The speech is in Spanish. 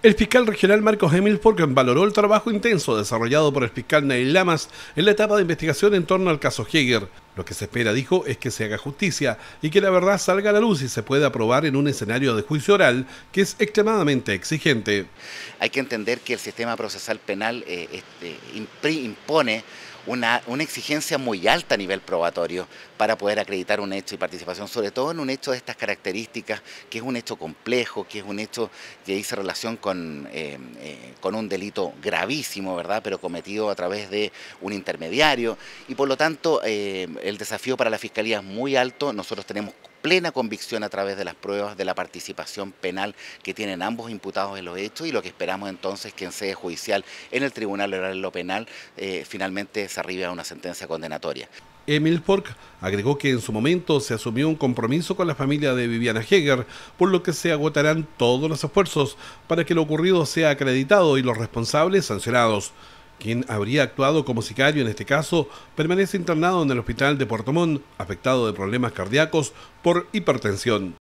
El fiscal regional Marcos Emil Forgan valoró el trabajo intenso desarrollado por el fiscal Neil Lamas en la etapa de investigación en torno al caso Heger. Lo que se espera, dijo, es que se haga justicia y que la verdad salga a la luz y se pueda aprobar en un escenario de juicio oral que es extremadamente exigente. Hay que entender que el sistema procesal penal eh, este, impone una, exigencia muy alta a nivel probatorio para poder acreditar un hecho y participación, sobre todo en un hecho de estas características, que es un hecho complejo, que es un hecho que dice relación con, eh, eh, con un delito gravísimo, ¿verdad? Pero cometido a través de un intermediario y por lo tanto el desafío para la Fiscalía es muy alto. Nosotros tenemos plena convicción a través de las pruebas de la participación penal que tienen ambos imputados en los hechos y lo que esperamos entonces que en sede judicial en el Tribunal Oral lo Penal eh, finalmente se arribe a una sentencia condenatoria. Emil Pork agregó que en su momento se asumió un compromiso con la familia de Viviana Heger, por lo que se agotarán todos los esfuerzos para que lo ocurrido sea acreditado y los responsables sancionados quien habría actuado como sicario en este caso, permanece internado en el hospital de Puerto Montt, afectado de problemas cardíacos por hipertensión.